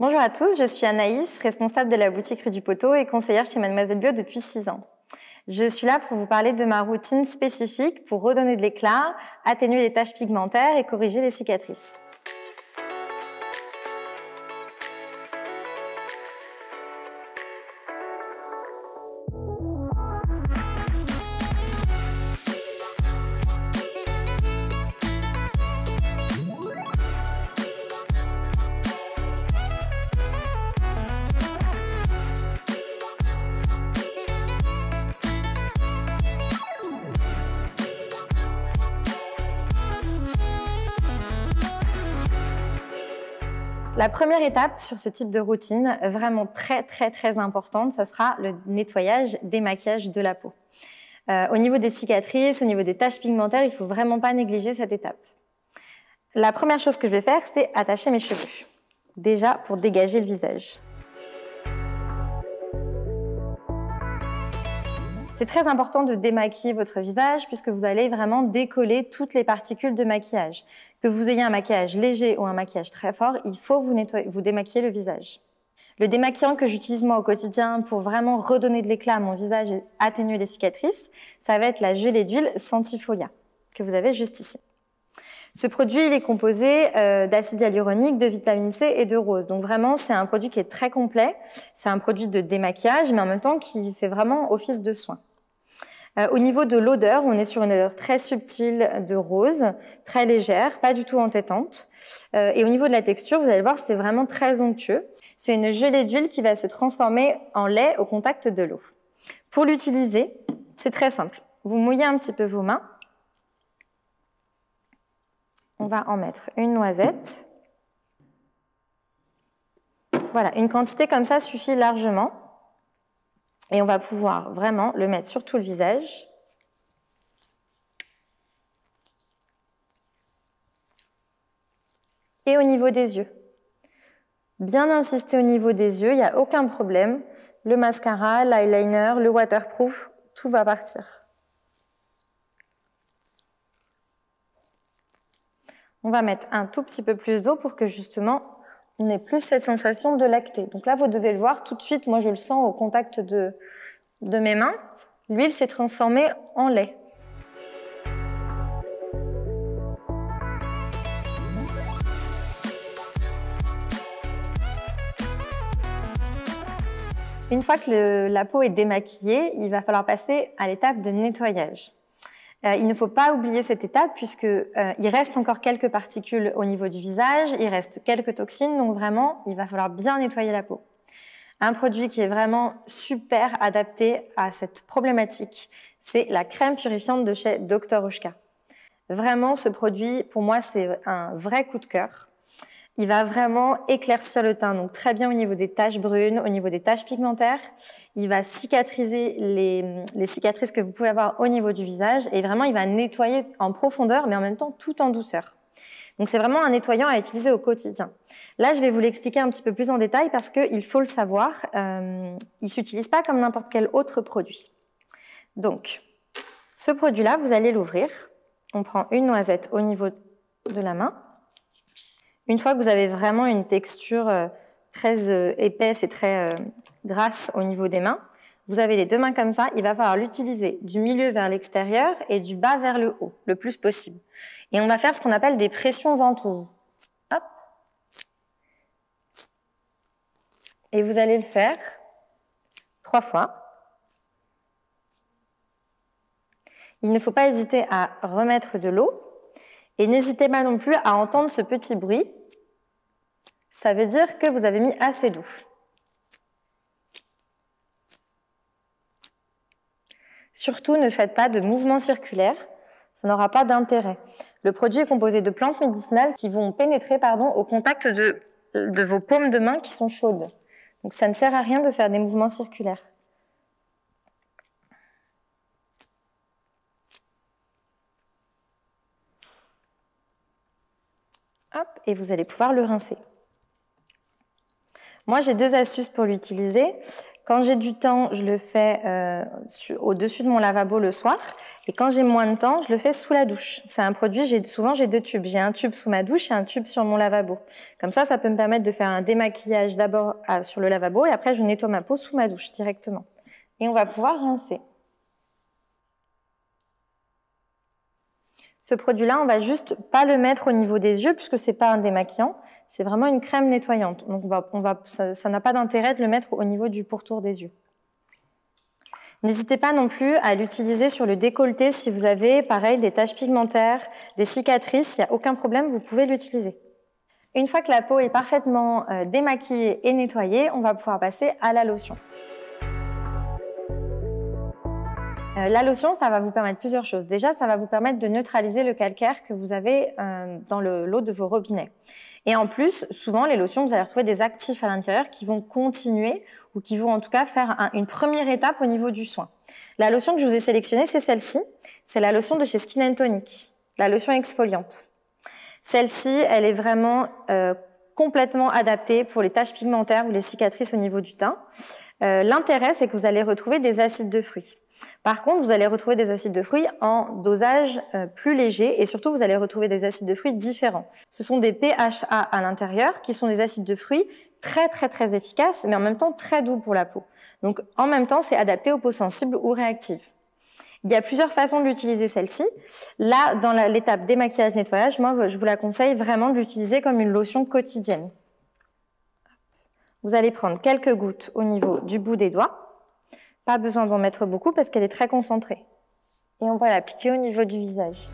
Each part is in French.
Bonjour à tous, je suis Anaïs, responsable de la boutique Rue du Poteau et conseillère chez Mademoiselle Bio depuis 6 ans. Je suis là pour vous parler de ma routine spécifique pour redonner de l'éclat, atténuer les taches pigmentaires et corriger les cicatrices. La première étape sur ce type de routine, vraiment très très très importante, ça sera le nettoyage, des maquillages de la peau. Euh, au niveau des cicatrices, au niveau des taches pigmentaires, il faut vraiment pas négliger cette étape. La première chose que je vais faire, c'est attacher mes cheveux. Déjà pour dégager le visage. C'est très important de démaquiller votre visage puisque vous allez vraiment décoller toutes les particules de maquillage. Que vous ayez un maquillage léger ou un maquillage très fort, il faut vous, nettoyer, vous démaquiller le visage. Le démaquillant que j'utilise moi au quotidien pour vraiment redonner de l'éclat à mon visage et atténuer les cicatrices, ça va être la gelée d'huile Santifolia que vous avez juste ici. Ce produit, il est composé euh, d'acide hyaluronique, de vitamine C et de rose. Donc vraiment, c'est un produit qui est très complet. C'est un produit de démaquillage, mais en même temps qui fait vraiment office de soin. Euh, au niveau de l'odeur, on est sur une odeur très subtile de rose, très légère, pas du tout entêtante. Euh, et au niveau de la texture, vous allez voir, c'est vraiment très onctueux. C'est une gelée d'huile qui va se transformer en lait au contact de l'eau. Pour l'utiliser, c'est très simple. Vous mouillez un petit peu vos mains on va en mettre une noisette. Voilà, une quantité comme ça suffit largement. Et on va pouvoir vraiment le mettre sur tout le visage. Et au niveau des yeux. Bien insister au niveau des yeux, il n'y a aucun problème. Le mascara, l'eyeliner, le waterproof, tout va partir. on va mettre un tout petit peu plus d'eau pour que justement on ait plus cette sensation de lactée. Donc là, vous devez le voir tout de suite, moi je le sens au contact de, mes mains, l'huile s'est transformée en lait. Une fois que la peau est démaquillée, il va falloir passer à l'étape de nettoyage. Euh, il ne faut pas oublier cette étape puisque euh, il reste encore quelques particules au niveau du visage, il reste quelques toxines, donc vraiment, il va falloir bien nettoyer la peau. Un produit qui est vraiment super adapté à cette problématique, c'est la crème purifiante de chez Dr. Oshka. Vraiment, ce produit, pour moi, c'est un vrai coup de cœur. Il va vraiment éclaircir le teint, donc très bien au niveau des taches brunes, au niveau des taches pigmentaires. Il va cicatriser les, cicatrices que vous pouvez avoir au niveau du visage et vraiment il va nettoyer en profondeur, mais en même temps tout en douceur. Donc c'est vraiment un nettoyant à utiliser au quotidien. Là, je vais vous l'expliquer un petit peu plus en détail parce qu'il faut le savoir, euh, il s'utilise pas comme n'importe quel autre produit. Donc, ce produit-là, vous allez l'ouvrir. On prend une noisette au niveau de la main. Une fois que vous avez vraiment une texture euh, très euh, épaisse et très euh, grasse au niveau des mains, vous avez les deux mains comme ça, il va falloir l'utiliser du milieu vers l'extérieur et du bas vers le haut, le plus possible. Et on va faire ce qu'on appelle des pressions ventouses. Hop. Et vous allez le faire trois fois. Il ne faut pas hésiter à remettre de l'eau et n'hésitez pas non plus à entendre ce petit bruit. Ça veut dire que vous avez mis assez d'eau. Surtout, ne faites pas de mouvements circulaires, ça n'aura pas d'intérêt. Le produit est composé de plantes médicinales qui vont pénétrer pardon, au contact de, de vos paumes de main qui sont chaudes. Donc ça ne sert à rien de faire des mouvements circulaires. et vous allez pouvoir le rincer. Moi, j'ai deux astuces pour l'utiliser. Quand j'ai du temps, je le fais euh, au-dessus de mon lavabo le soir. Et quand j'ai moins de temps, je le fais sous la douche. C'est un produit, souvent j'ai deux tubes. J'ai un tube sous ma douche et un tube sur mon lavabo. Comme ça, ça peut me permettre de faire un démaquillage d'abord ah, sur le lavabo et après je nettoie ma peau sous ma douche directement. Et on va pouvoir rincer. Ce produit-là, on va juste pas le mettre au niveau des yeux puisque c'est pas un démaquillant, c'est vraiment une crème nettoyante. Donc on va, ça n'a pas d'intérêt de le mettre au niveau du pourtour des yeux. N'hésitez pas non plus à l'utiliser sur le décolleté si vous avez, pareil, des taches pigmentaires, des cicatrices, il n'y a aucun problème, vous pouvez l'utiliser. Une fois que la peau est parfaitement euh, démaquillée et nettoyée, on va pouvoir passer à la lotion. Euh, la lotion, ça va vous permettre plusieurs choses. Déjà, ça va vous permettre de neutraliser le calcaire que vous avez euh, dans l'eau de vos robinets. Et en plus, souvent, les lotions, vous allez retrouver des actifs à l'intérieur qui vont continuer ou qui vont en tout cas faire une première étape au niveau du soin. La lotion que je vous ai sélectionnée, c'est celle-ci. C'est la lotion de chez Skin Tonic, la lotion exfoliante. Celle-ci, elle est vraiment euh, complètement adaptée pour les taches pigmentaires ou les cicatrices au niveau du teint. Euh, l'intérêt, c'est que vous allez retrouver des acides de fruits. Par contre, vous allez retrouver des acides de fruits en dosage euh, plus léger et surtout, vous allez retrouver des acides de fruits différents. Ce sont des PHA à l'intérieur qui sont des acides de fruits très très très efficaces mais en même temps très doux pour la peau. Donc en même temps, c'est adapté aux peaux sensibles ou réactives. Il y a plusieurs façons de l'utiliser celle-ci. Là, dans l'étape démaquillage nettoyage, moi je vous la conseille vraiment de l'utiliser comme une lotion quotidienne. Vous allez prendre quelques gouttes au niveau du bout des doigts pas besoin d'en mettre beaucoup parce qu'elle est très concentrée. Et on va l'appliquer au niveau du visage.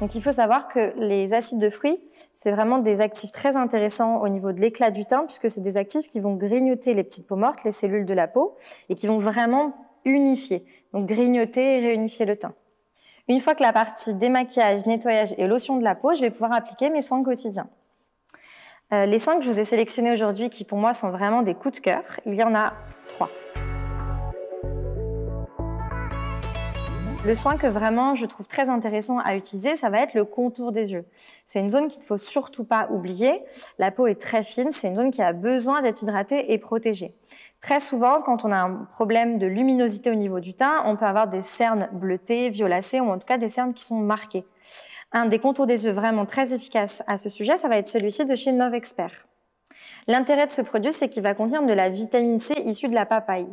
Donc il faut savoir que les acides de fruits, c'est vraiment des actifs très intéressants au niveau de l'éclat du teint, puisque c'est des actifs qui vont grignoter les petites peaux mortes, les cellules de la peau, et qui vont vraiment unifier, donc grignoter et réunifier le teint. Une fois que la partie démaquillage, nettoyage et lotion de la peau, je vais pouvoir appliquer mes soins quotidiens. Euh, les cinq que je vous ai sélectionnés aujourd'hui, qui pour moi sont vraiment des coups de cœur, il y en a trois. Le soin que vraiment je trouve très intéressant à utiliser, ça va être le contour des yeux. C'est une zone qu'il ne faut surtout pas oublier. La peau est très fine, c'est une zone qui a besoin d'être hydratée et protégée. Très souvent, quand on a un problème de luminosité au niveau du teint, on peut avoir des cernes bleutées, violacées ou en tout cas des cernes qui sont marquées. Un des contours des yeux vraiment très efficace à ce sujet, ça va être celui-ci de chez Novexpert. L'intérêt de ce produit, c'est qu'il va contenir de la vitamine C issue de la papaye.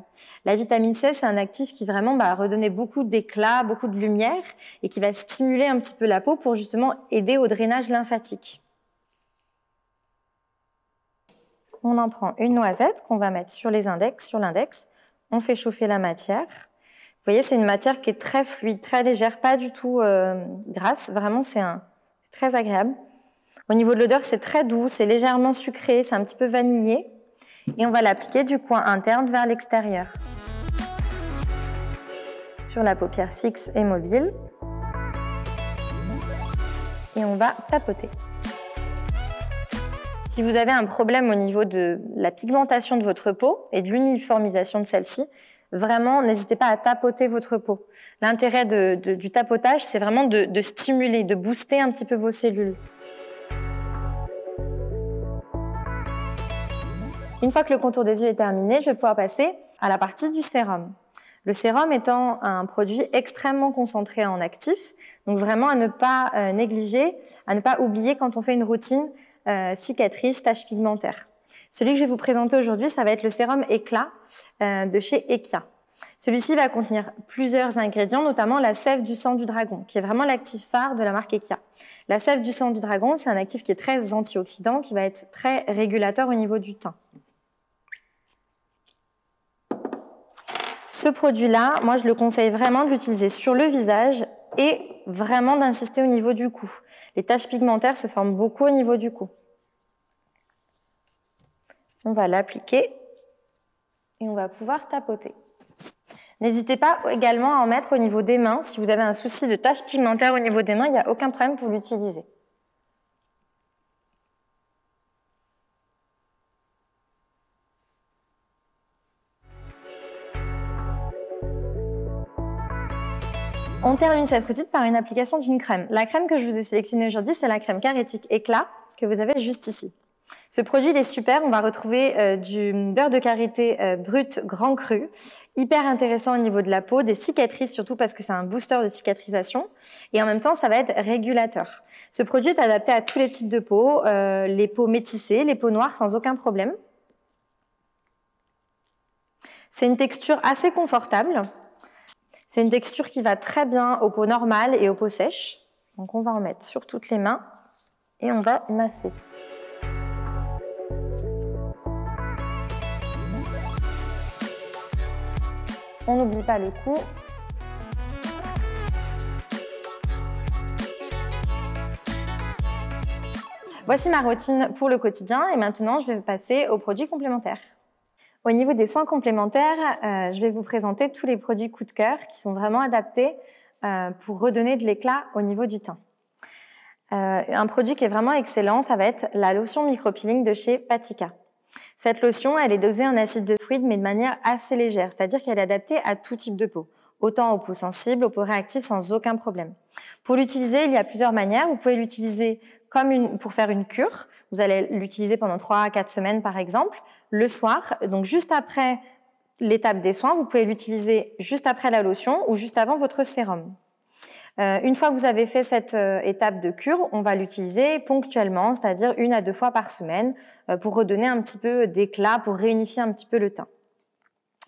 La vitamine C, c'est un actif qui vraiment va bah, redonner beaucoup d'éclat, beaucoup de lumière et qui va stimuler un petit peu la peau pour justement aider au drainage lymphatique. On en prend une noisette qu'on va mettre sur les index, sur l'index. On fait chauffer la matière. Vous voyez, c'est une matière qui est très fluide, très légère, pas du tout euh, grasse. Vraiment, c'est très agréable. Au niveau de l'odeur, c'est très doux, c'est légèrement sucré, c'est un petit peu vanillé. Et on va l'appliquer du coin interne vers l'extérieur. Sur la paupière fixe et mobile. Et on va tapoter. Si vous avez un problème au niveau de la pigmentation de votre peau et de l'uniformisation de celle-ci, vraiment, n'hésitez pas à tapoter votre peau. L'intérêt du tapotage, c'est vraiment de, de stimuler, de booster un petit peu vos cellules. Une fois que le contour des yeux est terminé, je vais pouvoir passer à la partie du sérum. Le sérum étant un produit extrêmement concentré en actifs, donc vraiment à ne pas euh, négliger, à ne pas oublier quand on fait une routine euh, cicatrice, tache pigmentaire. Celui que je vais vous présenter aujourd'hui, ça va être le sérum Éclat euh, de chez Ekia. Celui-ci va contenir plusieurs ingrédients, notamment la sève du sang du dragon, qui est vraiment l'actif phare de la marque Ekia. La sève du sang du dragon, c'est un actif qui est très antioxydant, qui va être très régulateur au niveau du teint. ce produit-là, moi, je le conseille vraiment de l'utiliser sur le visage et vraiment d'insister au niveau du cou. Les taches pigmentaires se forment beaucoup au niveau du cou. On va l'appliquer et on va pouvoir tapoter. N'hésitez pas également à en mettre au niveau des mains. Si vous avez un souci de taches pigmentaires au niveau des mains, il n'y a aucun problème pour l'utiliser. on termine cette routine par une application d'une crème. La crème que je vous ai sélectionnée aujourd'hui, c'est la crème carétique éclat que vous avez juste ici. Ce produit, il est super. On va retrouver euh, du beurre de karité euh, brut grand cru, hyper intéressant au niveau de la peau, des cicatrices surtout parce que c'est un booster de cicatrisation. Et en même temps, ça va être régulateur. Ce produit est adapté à tous les types de peau, euh, les peaux métissées, les peaux noires sans aucun problème. C'est une texture assez confortable c'est une texture qui va très bien aux peaux normales et aux peaux sèches. Donc on va en mettre sur toutes les mains et on va masser. On n'oublie pas le cou. Voici ma routine pour le quotidien et maintenant je vais passer aux produits complémentaires. Au niveau des soins complémentaires, euh, je vais vous présenter tous les produits coup de cœur qui sont vraiment adaptés euh, pour redonner de l'éclat au niveau du teint. Euh, un produit qui est vraiment excellent, ça va être la lotion micropeeling de chez Patika. Cette lotion, elle est dosée en acide de fruits, mais de manière assez légère, c'est-à-dire qu'elle est adaptée à tout type de peau, autant aux peaux sensibles, aux peaux réactives, sans aucun problème. Pour l'utiliser, il y a plusieurs manières. Vous pouvez l'utiliser comme pour faire une cure. Vous allez l'utiliser pendant 3 à 4 semaines, par exemple le soir, donc juste après l'étape des soins, vous pouvez l'utiliser juste après la lotion ou juste avant votre sérum. Euh, une fois que vous avez fait cette euh, étape de cure, on va l'utiliser ponctuellement, c'est-à-dire une à deux fois par semaine, euh, pour redonner un petit peu d'éclat, pour réunifier un petit peu le teint.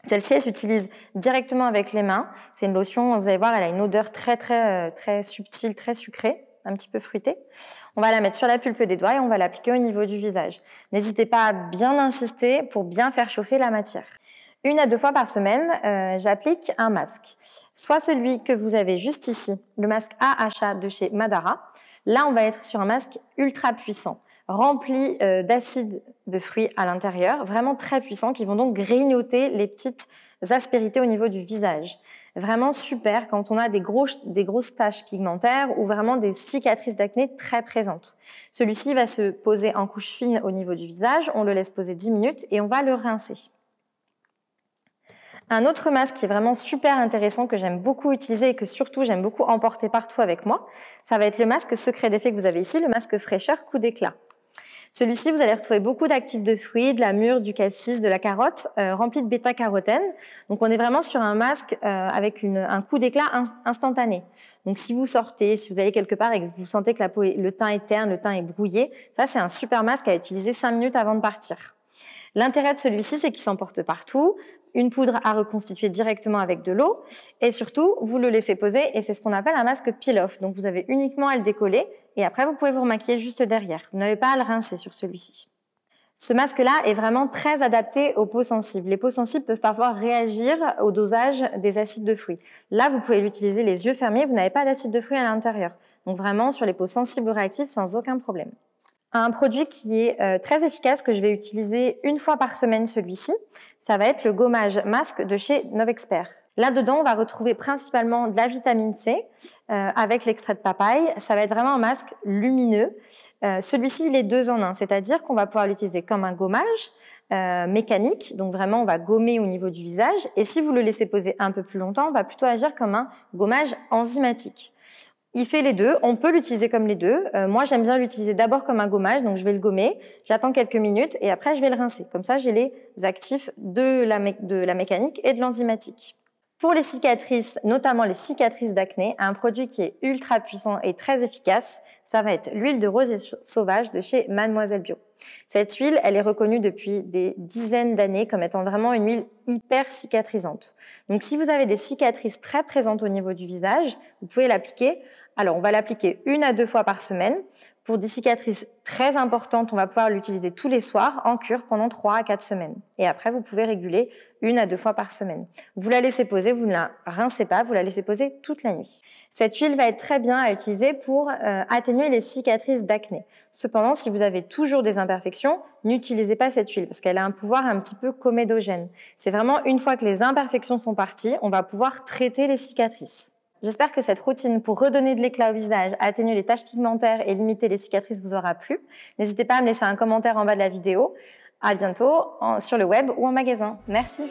Celle-ci, elle s'utilise directement avec les mains. C'est une lotion, vous allez voir, elle a une odeur très très très subtile, très sucrée un petit peu fruité, On va la mettre sur la pulpe des doigts et on va l'appliquer au niveau du visage. N'hésitez pas à bien insister pour bien faire chauffer la matière. Une à deux fois par semaine, euh, j'applique un masque. Soit celui que vous avez juste ici, le masque AHA de chez Madara. Là, on va être sur un masque ultra puissant, rempli euh, d'acide de fruits à l'intérieur, vraiment très puissant, qui vont donc grignoter les petites aspérités au niveau du visage. Vraiment super quand on a des, des grosses taches pigmentaires ou vraiment des cicatrices d'acné très présentes. Celui-ci va se poser en couche fine au niveau du visage, on le laisse poser 10 minutes et on va le rincer. Un autre masque qui est vraiment super intéressant, que j'aime beaucoup utiliser et que surtout j'aime beaucoup emporter partout avec moi, ça va être le masque secret d'effet que vous avez ici, le masque fraîcheur coup d'éclat. Celui-ci, vous allez retrouver beaucoup d'actifs de fruits, de la mûre, du cassis, de la carotte, remplie euh, remplis de bêta-carotène. Donc on est vraiment sur un masque euh, avec un coup d'éclat instantané. Donc si vous sortez, si vous allez quelque part et que vous sentez que la peau le teint est terne, le teint est brouillé, ça c'est un super masque à utiliser 5 minutes avant de partir. L'intérêt de celui-ci, c'est qu'il s'emporte partout, une poudre à reconstituer directement avec de l'eau, et surtout, vous le laissez poser, et c'est ce qu'on appelle un masque peel-off. Donc vous avez uniquement à le décoller et après, vous pouvez vous remaquiller juste derrière. Vous n'avez pas à le rincer sur celui-ci. Ce masque-là est vraiment très adapté aux peaux sensibles. Les peaux sensibles peuvent parfois réagir au dosage des acides de fruits. Là, vous pouvez l'utiliser les yeux fermés, vous n'avez pas d'acide de fruits à l'intérieur. Donc vraiment sur les peaux sensibles ou réactives sans aucun problème. Un produit qui est euh, très efficace que je vais utiliser une fois par semaine celui-ci, ça va être le gommage masque de chez Novexpert. Là-dedans, on va retrouver principalement de la vitamine C euh, avec l'extrait de papaye. Ça va être vraiment un masque lumineux. Euh, celui-ci, il est deux en un, c'est-à-dire qu'on va pouvoir l'utiliser comme un gommage euh, mécanique. Donc vraiment, on va gommer au niveau du visage. Et si vous le laissez poser un peu plus longtemps, on va plutôt agir comme un gommage enzymatique. Il fait les deux, on peut l'utiliser comme les deux. moi, j'aime bien l'utiliser d'abord comme un gommage, donc je vais le gommer, j'attends quelques minutes et après je vais le rincer. Comme ça, j'ai les actifs de la, de la mécanique et de l'enzymatique. Pour les cicatrices, notamment les cicatrices d'acné, un produit qui est ultra puissant et très efficace, ça va être l'huile de rose sauvage de chez Mademoiselle Bio. Cette huile, elle est reconnue depuis des dizaines d'années comme étant vraiment une huile hyper cicatrisante. Donc si vous avez des cicatrices très présentes au niveau du visage, vous pouvez l'appliquer. Alors on va l'appliquer une à deux fois par semaine. Pour des cicatrices très importantes, on va pouvoir l'utiliser tous les soirs en cure pendant 3 à 4 semaines. Et après, vous pouvez réguler une à deux fois par semaine. Vous la laissez poser, vous ne la rincez pas, vous la laissez poser toute la nuit. Cette huile va être très bien à utiliser pour euh, atténuer les cicatrices d'acné. Cependant, si vous avez toujours des imperfections, n'utilisez pas cette huile parce qu'elle a un pouvoir un petit peu comédogène. C'est vraiment une fois que les imperfections sont parties, on va pouvoir traiter les cicatrices. J'espère que cette routine pour redonner de l'éclat au visage, atténuer les taches pigmentaires et limiter les cicatrices vous aura plu. N'hésitez pas à me laisser un commentaire en bas de la vidéo. À bientôt sur le web ou en magasin. Merci.